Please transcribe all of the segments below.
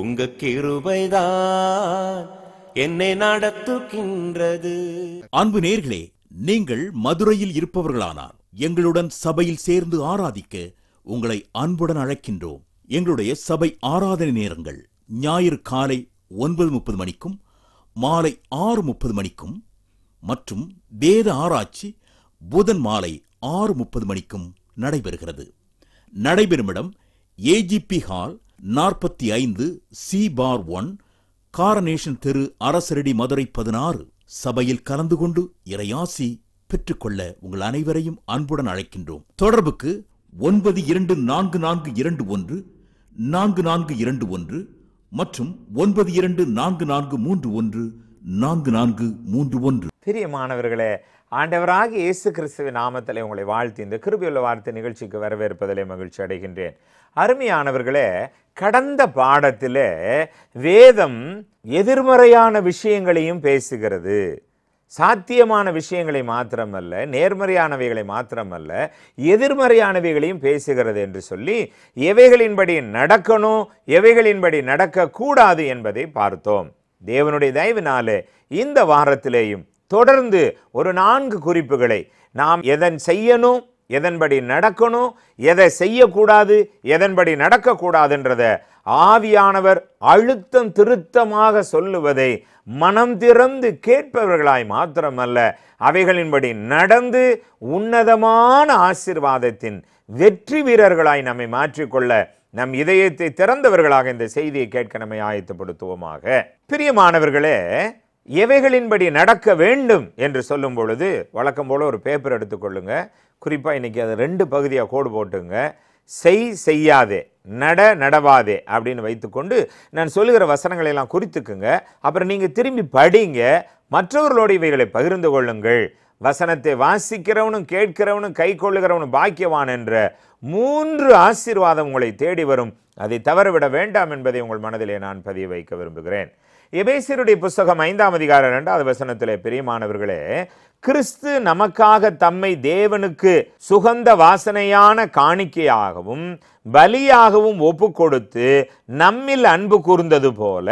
உங்க கிருபைதான் என்னை நடத்துகின்றது அன்பு நேர்களே நீங்கள் மதுரையில் இருப்பவர்களானால் எங்களுடன் சபையில் சேர்ந்து ஆராதிக்க உங்களை அன்புடன் அழைக்கின்றோம் எங்களுடைய சபை ஆராதனை நேரங்கள் ஞாயிறு காலை ஒன்பது முப்பது மணிக்கும் மாலை ஆறு முப்பது மணிக்கும் மற்றும் வேத ஆராய்ச்சி புதன் மாலை ஆறு முப்பது மணிக்கும் நடைபெறுகிறது நடைபெறும் இடம் ஏஜிபி ஹால் நாற்பத்தி ஐந்து சி பார் ஒன் காரனேஷன் தெரு அரசரடி மதுரை பதினாறு சபையில் கலந்து கொண்டு இறையாசி பெற்றுக்கொள்ள உங்கள் அனைவரையும் அன்புடன் அழைக்கின்றோம் தொடர்புக்கு ஒன்பது இரண்டு நான்கு நான்கு இரண்டு ஒன்று நான்கு நான்கு இரண்டு ஒன்று மற்றும் ஒன்பது இரண்டு நான்கு நான்கு மூன்று ஒன்று நான்கு நான்கு மூன்று ஒன்று பெரிய மாணவர்களே ஆண்டவராக இயேசு கிறிஸ்துவ நாமத்தில் உங்களை வாழ்த்தி இந்த கிருபியுள்ள வார்த்தை நிகழ்ச்சிக்கு வரவேற்பதிலே மகிழ்ச்சி அடைகின்றேன் அருமையானவர்களே கடந்த பாடத்தில் வேதம் எதிர்மறையான விஷயங்களையும் பேசுகிறது சாத்தியமான விஷயங்களை மாத்திரமல்ல நேர்மறையானவைகளை மாத்திரமல்ல எதிர்மறையானவைகளையும் பேசுகிறது என்று சொல்லி எவைகளின்படி நடக்கணும் எவைகளின்படி நடக்கக்கூடாது என்பதை பார்த்தோம் தேவனுடைய தயவினாலே இந்த வாரத்திலேயும் தொடர்ந்து ஒரு நான்கு குறிப்புகளை நாம் எதன் செய்யணும் எதன்படி நடக்கணும் எதை செய்யக்கூடாது எதன்படி நடக்கக்கூடாதுன்றத ஆவியானவர் அழுத்தம் திருத்தமாக சொல்லுவதை மனம் திறந்து கேட்பவர்களாய் மாத்திரமல்ல அவைகளின்படி நடந்து உன்னதமான ஆசிர்வாதத்தின் வெற்றி வீரர்களாய் நம்மை மாற்றிக்கொள்ள நம் இதயத்தை திறந்தவர்களாக இந்த செய்தியை கேட்க நம்மை ஆயத்தப்படுத்துவோமாக பிரியமானவர்களே எவைகளின்படி நடக்க வேண்டும் என்று சொல்லும் பொழுது வழக்கம் போல் ஒரு பேப்பர் எடுத்துக்கொள்ளுங்க குறிப்பாக இன்றைக்கி அது ரெண்டு பகுதியாக கோடு போட்டுங்க செய் செய்யாதே நட நடவாதே அப்படின்னு வைத்துக்கொண்டு நான் சொல்லுகிற வசனங்களை எல்லாம் குறித்துக்குங்க அப்புறம் நீங்கள் திரும்பி படிங்க மற்றவர்களோடு இவைகளை பகிர்ந்து கொள்ளுங்கள் வசனத்தை வாசிக்கிறவனும் கேட்கிறவனும் கை கொள்ளுகிறவனும் பாக்கியவான் என்ற மூன்று ஆசீர்வாதம் உங்களை தேடி வரும் அதை தவறவிட வேண்டாம் என்பதை உங்கள் மனதிலே நான் பதிய வைக்க விரும்புகிறேன் எபேசியருடைய புஸ்தகம் ஐந்தாம் அதிகாரம் ரெண்டாவது வசனத்தில் மாணவர்களே கிறிஸ்து நமக்காக தம்மை தேவனுக்கு சுகந்த வாசனையான காணிக்கையாகவும் பலியாகவும் ஒப்பு கொடுத்து நம்மில் அன்பு கூர்ந்தது போல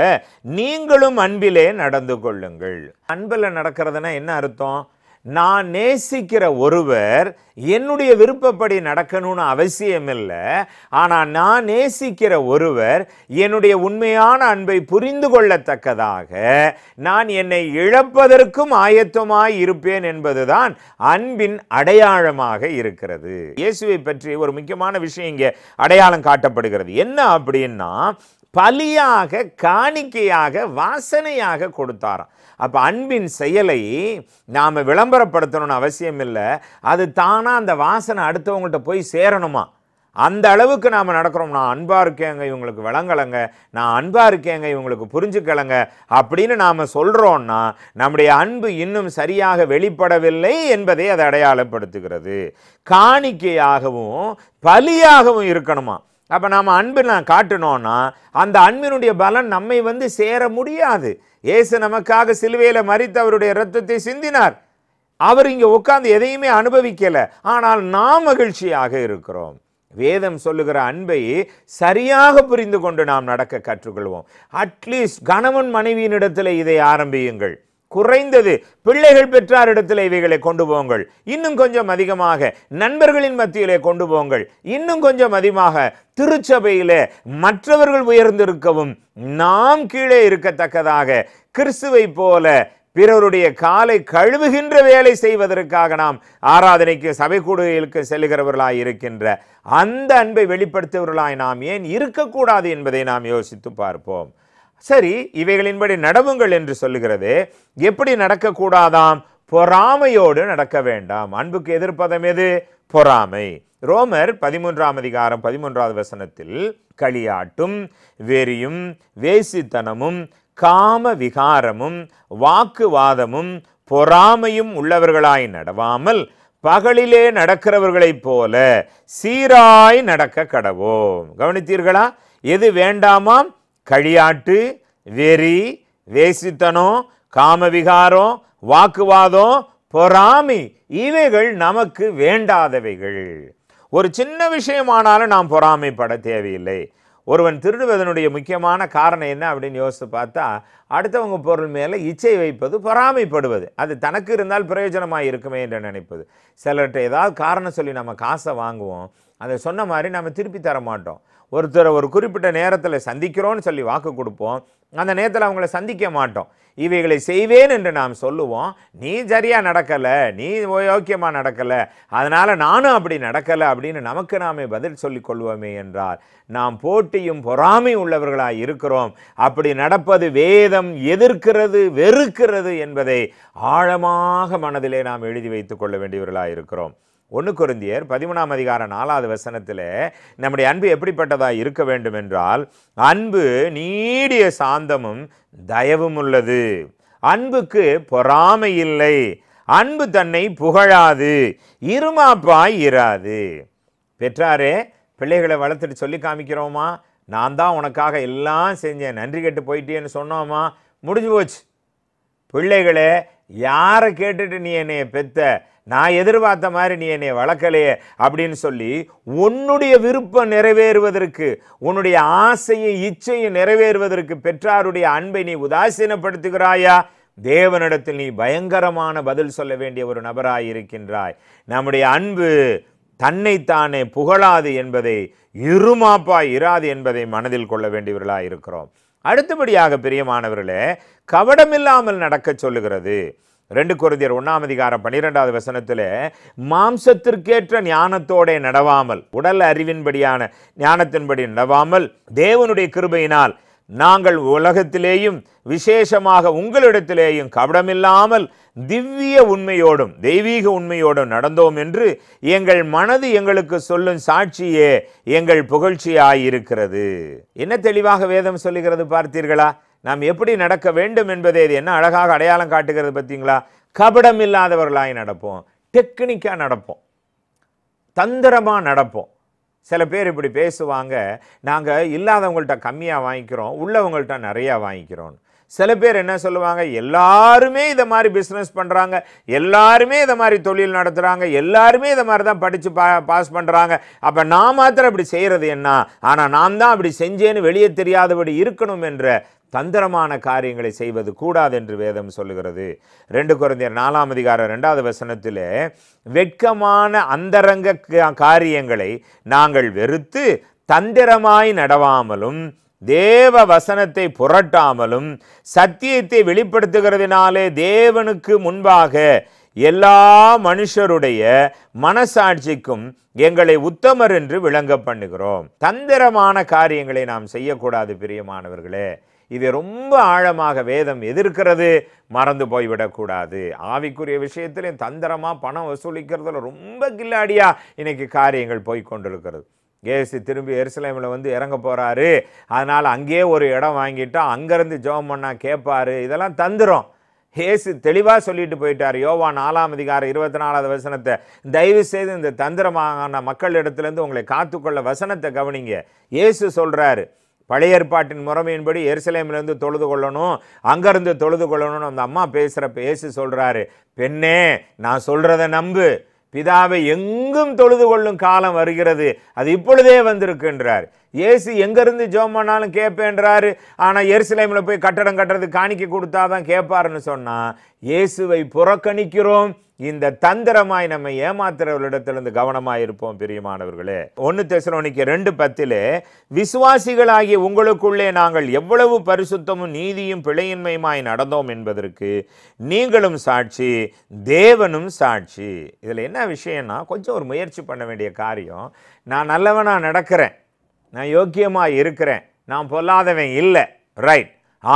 நீங்களும் அன்பிலே நடந்து கொள்ளுங்கள் அன்பில் நடக்கிறதுனா என்ன அர்த்தம் நான் நேசிக்கிற ஒருவர் என்னுடைய விருப்பப்படி நடக்கணும்னு அவசியம் இல்லை ஆனால் நான் நேசிக்கிற ஒருவர் என்னுடைய உண்மையான அன்பை புரிந்து கொள்ளத்தக்கதாக நான் என்னை இழப்பதற்கும் ஆயத்தமாய் இருப்பேன் என்பதுதான் அன்பின் அடையாளமாக இருக்கிறது இயேசுவை பற்றி ஒரு முக்கியமான விஷயம் இங்கே அடையாளம் காட்டப்படுகிறது என்ன அப்படின்னா பலியாக காணிக்கையாக வாசனையாக கொடுத்தாராம் அப்போ அன்பின் செயலை நாம் விளம்பரப்படுத்தணும்னு அவசியம் இல்லை அது தானாக அந்த வாசனை அடுத்தவங்கள்ட்ட போய் சேரணுமா அந்த அளவுக்கு நாம் நடக்கிறோம் நான் அன்பாக இருக்கேங்க இவங்களுக்கு விளங்கலைங்க நான் அன்பாக இருக்கேங்க இவங்களுக்கு புரிஞ்சுக்கலைங்க அப்படின்னு நாம் சொல்கிறோன்னா நம்முடைய அன்பு இன்னும் சரியாக வெளிப்படவில்லை என்பதை அதை அடையாளப்படுத்துகிறது காணிக்கையாகவும் பலியாகவும் இருக்கணுமா அப்போ நாம் அன்பு நான் காட்டணும்னா அந்த அன்பினுடைய பலன் நம்மை வந்து சேர முடியாது ஏசு நமக்காக சிலுவையில் மறித்து அவருடைய ரத்தத்தை சிந்தினார் அவர் இங்கே உட்காந்து எதையுமே அனுபவிக்கலை ஆனால் நாம் மகிழ்ச்சியாக இருக்கிறோம் வேதம் சொல்லுகிற அன்பை சரியாக புரிந்து கொண்டு நாம் நடக்க கற்றுக்கொள்வோம் அட்லீஸ்ட் கணவன் மனைவியினிடத்தில் இதை ஆரம்பியுங்கள் குறைந்தது பிள்ளைகள் பெற்றார் இடத்திலே இவைகளை கொண்டு போங்கள் இன்னும் கொஞ்சம் அதிகமாக நண்பர்களின் மத்தியிலே கொண்டு போங்கள் இன்னும் கொஞ்சம் அதிகமாக திருச்சபையில மற்றவர்கள் உயர்ந்திருக்கவும் நாம் கீழே இருக்கத்தக்கதாக கிறிஸ்துவை போல பிறருடைய காலை கழுவுகின்ற வேலை செய்வதற்காக நாம் ஆராதனைக்கு சபை கூடுகைகளுக்கு செல்கிறவர்களாய் இருக்கின்ற அந்த அன்பை வெளிப்படுத்துவர்களாய் நாம் ஏன் இருக்கக்கூடாது என்பதை நாம் யோசித்து பார்ப்போம் சரி இவைகளின்படி நடவுங்கள் என்று சொல்லுகிறது எப்படி நடக்கக்கூடாதாம் பொறாமையோடு நடக்க வேண்டாம் அன்புக்கு எதிர்ப்பதம் எது பொறாமை ரோமர் பதிமூன்றாம் அதிகாரம் பதிமூன்றாவது வசனத்தில் களியாட்டும் வெறியும் வேசித்தனமும் காம விகாரமும் வாக்குவாதமும் பொறாமையும் உள்ளவர்களாய் நடவாமல் பகலிலே நடக்கிறவர்களைப் போல சீராய் நடக்க கடவோம் கவனித்தீர்களா எது வேண்டாமாம் கழியாட்டு வெறி வேசித்தனம் காமவிகாரம் வாக்குவாதம் பொறாமை இவைகள் நமக்கு வேண்டாதவைகள் ஒரு சின்ன விஷயமானாலும் நாம் பொறாமைப்பட தேவையில்லை ஒருவன் திருடுவதனுடைய முக்கியமான காரணம் என்ன அப்படின்னு யோசித்து பார்த்தா அடுத்தவங்க பொருள் மேலே இச்சை வைப்பது பொறாமைப்படுவது அது தனக்கு இருந்தால் பிரயோஜனமாக இருக்குமே என்று நினைப்பது சிலர்கிட்ட ஏதாவது காரணம் சொல்லி நம்ம காசை வாங்குவோம் அதை சொன்ன மாதிரி நம்ம திருப்பி தர மாட்டோம் ஒருத்தரை ஒரு குறிப்பிட்ட நேரத்தில் சந்திக்கிறோன்னு சொல்லி வாக்கு கொடுப்போம் அந்த நேரத்தில் அவங்கள சந்திக்க மாட்டோம் இவைகளை செய்வேன் என்று நாம் சொல்லுவோம் நீ சரியாக நடக்கலை நீ யோக்கியமாக நடக்கலை அதனால் நானும் அப்படி நடக்கலை அப்படின்னு நமக்கு நாமே பதில் சொல்லிக் கொள்வோமே என்றால் நாம் போட்டியும் பொறாமை உள்ளவர்களாக இருக்கிறோம் அப்படி நடப்பது வேதம் எதிர்க்கிறது வெறுக்கிறது என்பதை ஆழமாக மனதிலே நாம் எழுதி வைத்துக் கொள்ள வேண்டியவர்களாக இருக்கிறோம் ஒன்று குருந்தியர் பதிமூணாம் அதிகார நாலாவது வசனத்தில் நம்முடைய அன்பு எப்படிப்பட்டதாக இருக்க வேண்டும் என்றால் அன்பு நீடிய சாந்தமும் தயவும் உள்ளது அன்புக்கு பொறாமை இல்லை அன்பு தன்னை புகழாது இருமாப்பாய் இராது பெற்றாரே பிள்ளைகளை வளர்த்துட்டு சொல்லி காமிக்கிறோமா நான் தான் உனக்காக எல்லாம் செஞ்சேன் நன்றி கேட்டு போயிட்டேன்னு சொன்னோமா முடிஞ்சு போச்சு பிள்ளைகளை யாரை கேட்டுட்டு நீ என்னைய பெத்த நான் எதிர்பார்த்த மாதிரி நீ என்னை வளர்க்கலையே அப்படின்னு சொல்லி உன்னுடைய விருப்பம் நிறைவேறுவதற்கு உன்னுடைய ஆசையும் இச்சையும் நிறைவேறுவதற்கு பெற்றாருடைய அன்பை நீ உதாசீனப்படுத்துகிறாயா தேவனிடத்தில் நீ பயங்கரமான பதில் சொல்ல வேண்டிய ஒரு நபராக இருக்கின்றாய் நம்முடைய அன்பு தன்னைத்தானே புகழாது என்பதை இருமாப்பாய் இராது என்பதை மனதில் கொள்ள வேண்டியவர்களாக இருக்கிறோம் அடுத்தபடியாக பிரியமானவர்களே கவடமில்லாமல் நடக்க சொல்லுகிறது ரெண்டு குருதியர் ஒன்னாம் அதிகாரம் பன்னிரெண்டாவது வசனத்தில் மாம்சத்திற்கேற்ற ஞானத்தோட நடவாமல் உடல் அறிவின்படியான ஞானத்தின்படி நடவாமல் தேவனுடைய கிருபையினால் நாங்கள் உலகத்திலேயும் விசேஷமாக உங்களிடத்திலேயும் கபடமில்லாமல் திவ்ய உண்மையோடும் தெய்வீக உண்மையோடும் நடந்தோம் என்று எங்கள் மனது எங்களுக்கு சொல்லும் சாட்சியே எங்கள் புகழ்ச்சியாயிருக்கிறது என்ன தெளிவாக வேதம் சொல்லுகிறது பார்த்தீர்களா நாம் எப்படி நடக்க வேண்டும் என்பதே இது என்ன அழகாக அடையாளம் காட்டுகிறது பார்த்தீங்களா கபடம் இல்லாதவர்களாய் நடப்போம் டெக்னிக்காக நடப்போம் தந்திரமாக நடப்போம் சில பேர் இப்படி பேசுவாங்க நாங்கள் இல்லாதவங்கள்ட்ட கம்மியாக வாங்கிக்கிறோம் உள்ளவங்கள்ட்ட நிறையா வாங்கிக்கிறோன்னு சில பேர் என்ன சொல்லுவாங்க எல்லாருமே இதை மாதிரி பிஸ்னஸ் பண்ணுறாங்க எல்லாருமே இதை மாதிரி தொழில் நடத்துகிறாங்க எல்லாருமே இதை மாதிரி தான் படித்து பா பாஸ் பண்ணுறாங்க அப்போ நான் மாத்திரம் அப்படி செய்கிறது என்ன ஆனால் நான் தான் அப்படி செஞ்சேன்னு வெளியே தெரியாதபடி இருக்கணும் என்ற தந்திரமான காரியங்களை செய்வது கூடாது என்று வேதம் சொல்லுகிறது ரெண்டு குழந்தையர் நாலாம் அதிகாரம் ரெண்டாவது வசனத்தில் வெட்கமான அந்தரங்க காரியங்களை நாங்கள் வெறுத்து தந்திரமாய் நடவாமலும் தேவ வசனத்தை புரட்டாமலும் சத்தியத்தை வெளிப்படுத்துகிறதுனாலே தேவனுக்கு முன்பாக எல்லா மனுஷருடைய மனசாட்சிக்கும் எங்களை உத்தமர் என்று விளங்க பண்ணுகிறோம் தந்திரமான காரியங்களை நாம் செய்யக்கூடாது பிரியமானவர்களே இதை ரொம்ப ஆழமாக வேதம் எதிர்க்கிறது மறந்து போய்விடக்கூடாது ஆவிக்குரிய விஷயத்திலையும் தந்திரமாக பணம் வசூலிக்கிறதுல ரொம்ப கில்லாடியாக இன்றைக்கி காரியங்கள் போய் கொண்டிருக்கிறது கேசி திரும்பி எருசலேமில் வந்து இறங்க போகிறாரு அதனால் அங்கேயே ஒரு இடம் வாங்கிட்டு அங்கேருந்து ஜோம் பண்ணால் கேட்பார் இதெல்லாம் தந்துடும் ஏசு தெளிவாக சொல்லிட்டு போயிட்டார் யோவா நாலாம் அதிகாரம் இருபத்தி நாலாவது வசனத்தை தயவு செய்து இந்த தந்திரமான இடத்துலேருந்து உங்களை காத்துக்கொள்ள வசனத்தை கவனிங்க ஏசு சொல்கிறாரு பழைய ஏற்பாட்டின் முறைமையின்படி எருசலேம்லேருந்து தொழுது கொள்ளணும் அங்கேருந்து தொழுது கொள்ளணும்னு அந்த அம்மா பேசுகிறப்ப ஏசு சொல்கிறாரு பெண்ணே நான் சொல்கிறத நம்பு பிதாவை எங்கும் தொழுது கொள்ளும் காலம் வருகிறது அது இப்பொழுதே வந்திருக்குன்றார் ஏசு எங்கேருந்து ஜோம் பண்ணாலும் கேட்பேன்றார் ஆனால் எருசலேமில் போய் கட்டடம் கட்டுறது காணிக்க கொடுத்தா தான் கேட்பாருன்னு சொன்னால் இயேசுவை புறக்கணிக்கிறோம் இந்த தந்திரமாய் நம்ம ஏமாத்துறவர்களிடத்திலிருந்து கவனமாக இருப்போம் பிரியமானவர்களே ஒன்று தெசரோனிக்கு ரெண்டு பத்திலே விசுவாசிகளாகிய உங்களுக்குள்ளே நாங்கள் எவ்வளவு பரிசுத்தமும் நீதியும் பிழையின்மையுமாய் நடந்தோம் என்பதற்கு நீங்களும் சாட்சி தேவனும் சாட்சி இதில் என்ன விஷயம்னா கொஞ்சம் ஒரு முயற்சி பண்ண வேண்டிய காரியம் நான் நல்லவனாக நடக்கிறேன் நான் யோக்கியமாக இருக்கிறேன் நான் பொல்லாதவன் இல்லை ரைட்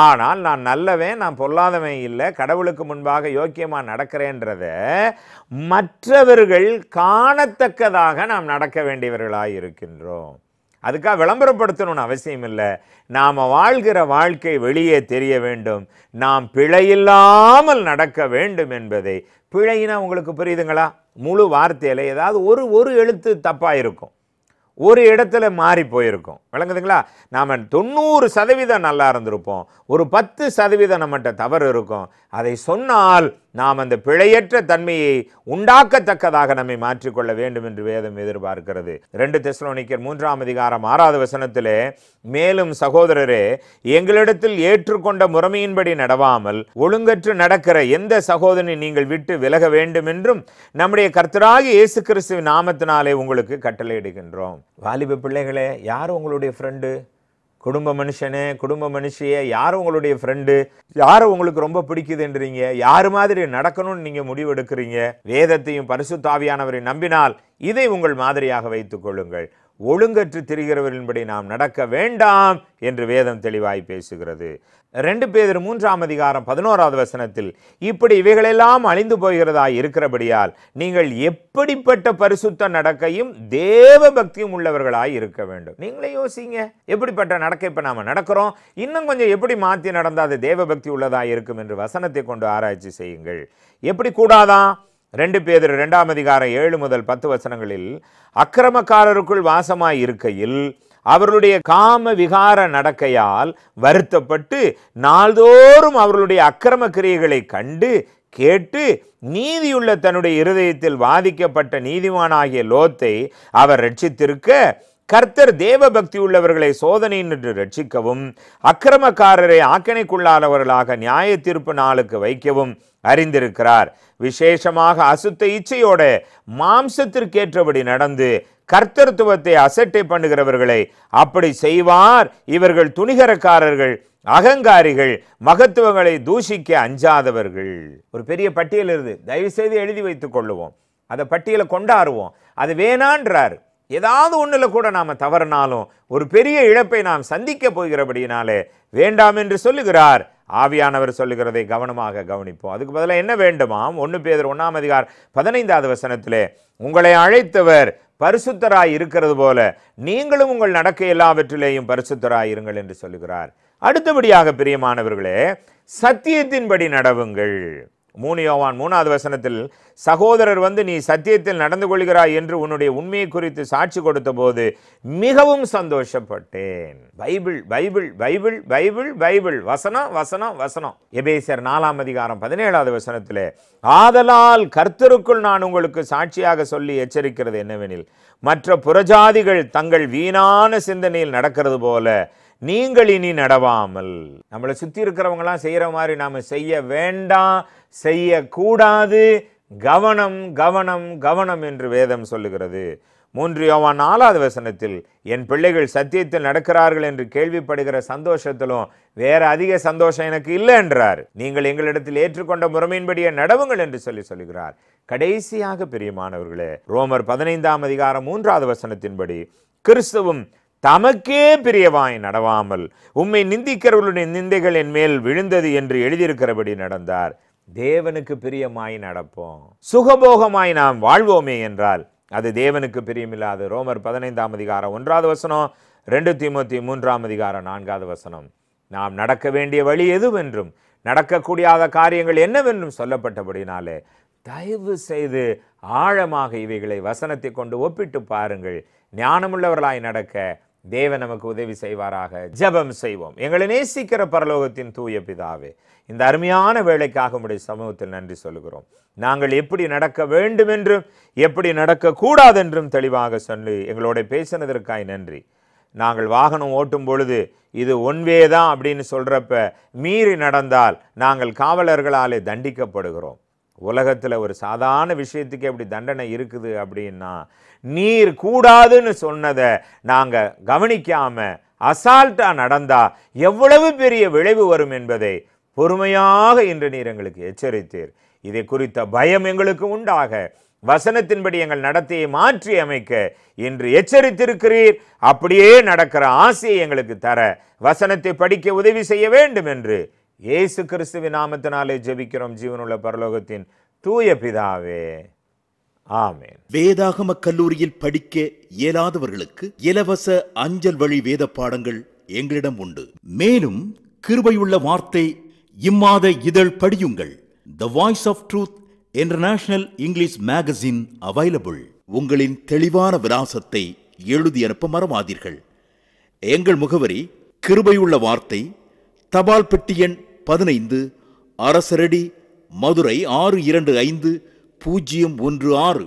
ஆனால் நான் நல்லவன் நான் பொல்லாதவன் இல்லை கடவுளுக்கு முன்பாக யோக்கியமாக நடக்கிறேன்றத மற்றவர்கள் காணத்தக்கதாக நாம் நடக்க வேண்டியவர்களாக இருக்கின்றோம் அதுக்காக விளம்பரப்படுத்தணும்னு அவசியம் இல்லை நாம் வாழ்கிற வாழ்க்கை வெளியே தெரிய வேண்டும் நாம் பிழையில்லாமல் நடக்க வேண்டும் என்பதை பிழையினா உங்களுக்கு புரியுதுங்களா முழு வார்த்தையில் ஏதாவது ஒரு ஒரு எழுத்து தப்பாக இருக்கும் ஒரு இடத்துல மாறி போயிருக்கும் விளங்குதுங்களா நாம் தொண்ணூறு சதவீதம் நல்லா இருந்திருப்போம் ஒரு பத்து சதவீதம் நம்மகிட்ட தவறு இருக்கும் அதை சொன்னால் நாம் அந்த பிழையற்ற தன்மையை உண்டாக்கத்தக்கதாக நம்மை மாற்றிக்கொள்ள வேண்டும் என்று வேதம் எதிர்பார்க்கிறது ரெண்டு தெஸ்லோனிக்கர் மூன்றாம் அதிகாரம் ஆறாவது வசனத்திலே மேலும் சகோதரரே எங்களிடத்தில் ஏற்றுக்கொண்ட முறைமையின்படி நடவாமல் ஒழுங்கற்று நடக்கிற எந்த சகோதரனை நீங்கள் விட்டு விலக வேண்டும் என்றும் நம்முடைய கர்த்தராகி இயேசு கிறிஸ்துவின் நாமத்தினாலே உங்களுக்கு கட்டளையிடுகின்றோம் வாலிப பிள்ளைகளே யார் உங்களுடைய ஃப்ரெண்டு குடும்ப மனுஷனே குடும்ப மனுஷியே யார் உங்களுடைய ஃப்ரெண்டு யார் உங்களுக்கு ரொம்ப பிடிக்குதுன்றீங்க யார் மாதிரி நடக்கணும்னு நீங்கள் முடிவெடுக்கிறீங்க வேதத்தையும் பரிசுத்தாவியானவரை நம்பினால் இதை உங்கள் மாதிரியாக வைத்துக் கொள்ளுங்கள் ஒழுங்கற்று திரிகிறவர்களின்படி நாம் நடக்க வேண்டாம் என்று வேதம் தெளிவாய் பேசுகிறது ரெண்டு பேர் மூன்றாம் அதிகாரம் பதினோராவது வசனத்தில் இப்படி இவைகளெல்லாம் அழிந்து போகிறதா இருக்கிறபடியால் நீங்கள் எப்படிப்பட்ட பரிசுத்த நடக்கையும் தேவ பக்தியும் உள்ளவர்களாய் இருக்க வேண்டும் நீங்களே யோசிங்க எப்படிப்பட்ட நடக்கை இப்போ நாம் நடக்கிறோம் இன்னும் கொஞ்சம் எப்படி மாற்றி நடந்தால் தேவபக்தி தேவ பக்தி உள்ளதாக இருக்கும் என்று வசனத்தை கொண்டு ஆராய்ச்சி செய்யுங்கள் எப்படி கூடாதான் ரெண்டு பேர் ரெண்டாம் அதிகாரம் ஏழு முதல் பத்து வசனங்களில் அக்கிரமக்காரருக்குள் வாசமாய் இருக்கையில் அவர்களுடைய காம விகார நடக்கையால் வருத்தப்பட்டு நாள்தோறும் அவர்களுடைய அக்கிரம கிரியைகளை கண்டு கேட்டு நீதியுள்ள தன்னுடைய இருதயத்தில் வாதிக்கப்பட்ட நீதிமானாகிய லோத்தை அவர் ரட்சித்திருக்க கர்த்தர் தேவ பக்தி உள்ளவர்களை சோதனை நின்று ரட்சிக்கவும் அக்கிரமக்காரரை ஆக்கணைக்குள்ளானவர்களாக நியாய தீர்ப்பு நாளுக்கு வைக்கவும் அறிந்திருக்கிறார் விசேஷமாக அசுத்த இச்சையோட மாம்சத்திற்கேற்றபடி நடந்து கர்த்தத்துவத்தை அசட்டை பண்ணுகிறவர்களை அப்படி செய்வார் இவர்கள் துணிகரக்காரர்கள் அகங்காரிகள் மகத்துவங்களை தூஷிக்க அஞ்சாதவர்கள் ஒரு பெரிய பட்டியல் இருந்து தயவுசெய்து எழுதி வைத்துக் கொள்ளுவோம் அதை பட்டியலை கொண்டாடுவோம் அது வேணான்றார் ஏதாவது ஒன்றில் கூட நாம் தவறினாலும் ஒரு பெரிய இழப்பை நாம் சந்திக்க போகிறபடியினாலே வேண்டாம் என்று சொல்லுகிறார் ஆவியானவர் சொல்லுகிறதை கவனமாக கவனிப்போம் அதுக்கு பதிலாக என்ன வேண்டுமாம் ஒன்று பேர் ஒன்றாம் அதிகார் பதினைந்தாவது வசனத்திலே உங்களை அழைத்தவர் பரிசுத்தராய் இருக்கிறது போல நீங்களும் உங்கள் நடக்க எல்லாவற்றிலேயும் பரிசுத்தராய் இருங்கள் என்று சொல்லுகிறார் அடுத்தபடியாக பிரியமானவர்களே சத்தியத்தின்படி நடவுங்கள் மூணு யோவான் மூணாவது வசனத்தில் சகோதரர் வந்து நீ சத்தியத்தில் நடந்து கொள்கிறாய் என்று உன்னுடைய உண்மையை குறித்து சாட்சி கொடுத்த போது மிகவும் சந்தோஷப்பட்டேன் Bible Bible Bible Bible Bible வசனம் வசனம் வசனம் எபேசியர் நாலாம் அதிகாரம் பதினேழாவது வசனத்தில் ஆதலால் கர்த்தருக்குள் நான் உங்களுக்கு சாட்சியாக சொல்லி எச்சரிக்கிறது என்னவெனில் மற்ற புறஜாதிகள் தங்கள் வீணான சிந்தனையில் நடக்கிறது போல நீங்கள் இனி நடவாமல் நம்மளை சுற்றி இருக்கிறவங்களாம் செய்கிற மாதிரி நாம் செய்ய வேண்டாம் செய்யக்கூடாது கவனம் கவனம் கவனம் என்று வேதம் சொல்லுகிறது மூன்று யோவான் நாலாவது வசனத்தில் என் பிள்ளைகள் சத்தியத்தில் நடக்கிறார்கள் என்று கேள்விப்படுகிற சந்தோஷத்திலும் வேற அதிக சந்தோஷம் எனக்கு இல்லை என்றார் நீங்கள் எங்களிடத்தில் ஏற்றுக்கொண்ட முறைமையின்படியே நடவுங்கள் என்று சொல்லி சொல்கிறார் கடைசியாக பிரியமானவர்களே ரோமர் பதினைந்தாம் அதிகாரம் மூன்றாவது வசனத்தின்படி கிறிஸ்துவும் தமக்கே பிரியவாய் நடவாமல் உம்மை நிந்திக்கிறவர்களுடைய நிந்தைகள் என் மேல் விழுந்தது என்று எழுதியிருக்கிறபடி நடந்தார் தேவனுக்கு பிரியமாய் நடப்போம் சுகபோகமாய் நாம் வாழ்வோமே என்றால் அது தேவனுக்கு பிரியமில்லாது ரோமர் பதினைந்தாம் அதிகாரம் ஒன்றாவது வசனம் ரெண்டு தீமூத்தி மூன்றாம் அதிகாரம் நான்காவது வசனம் நாம் நடக்க வேண்டிய வழி எதுவென்றும் நடக்கக்கூடியாத காரியங்கள் என்னவென்றும் சொல்லப்பட்டபடினாலே தயவு செய்து ஆழமாக இவைகளை வசனத்தை கொண்டு ஒப்பிட்டு பாருங்கள் ஞானமுள்ளவர்களாய் நடக்க தேவன் நமக்கு உதவி செய்வாராக ஜபம் செய்வோம் எங்களை நேசிக்கிற பரலோகத்தின் தூய பிதாவே இந்த அருமையான வேலைக்காக உடைய சமூகத்தில் நன்றி சொல்கிறோம் நாங்கள் எப்படி நடக்க வேண்டும் என்றும் எப்படி நடக்கக்கூடாது என்றும் தெளிவாக சொல்லி எங்களோட பேசினதற்காய் நன்றி நாங்கள் வாகனம் ஓட்டும் பொழுது இது ஒன்வே தான் அப்படின்னு சொல்கிறப்ப மீறி நடந்தால் நாங்கள் காவலர்களாலே தண்டிக்கப்படுகிறோம் உலகத்தில் ஒரு சாதாரண விஷயத்துக்கு அப்படி தண்டனை இருக்குது அப்படின்னா நீர் கூடாதுன்னு சொன்னதை நாங்கள் கவனிக்காமல் அசால்ட்டாக நடந்தால் எவ்வளவு பெரிய விளைவு வரும் என்பதை பொறுமையாக இன்று நீர் எங்களுக்கு எச்சரித்தீர் இதை குறித்த பயம் எங்களுக்கு உண்டாக வசனத்தின்படி எங்கள் நடத்தையை மாற்றி அமைக்க இன்று எச்சரித்திருக்கிறீர் அப்படியே நடக்கிற ஆசையை எங்களுக்கு தர வசனத்தை படிக்க உதவி செய்ய வேண்டும் என்று இயேசு கிறிஸ்துவின் நாமத்தினாலே ஜெபிக்கிறோம் ஜீவனுள்ள பரலோகத்தின் தூய பிதாவே ஆமேன் வேதாகம கல்லூரியில் படிக்க இயலாதவர்களுக்கு இலவச அஞ்சல் வழி வேத பாடங்கள் எங்களிடம் உண்டு மேலும் கிருபையுள்ள வார்த்தை இம்மாத இதழ் படியுங்கள் the voice of truth international English magazine available உங்களின் தெளிவான விலாசத்தை எழுதி அனுப்ப மறவாதீர்கள் எங்கள் முகவரி கிருபையுள்ள வார்த்தை தபால் பெட்டி எண் பதினைந்து அரசரடி மதுரை ஆறு இரண்டு ஐந்து பூஜ்ஜியம் ஒன்று ஆறு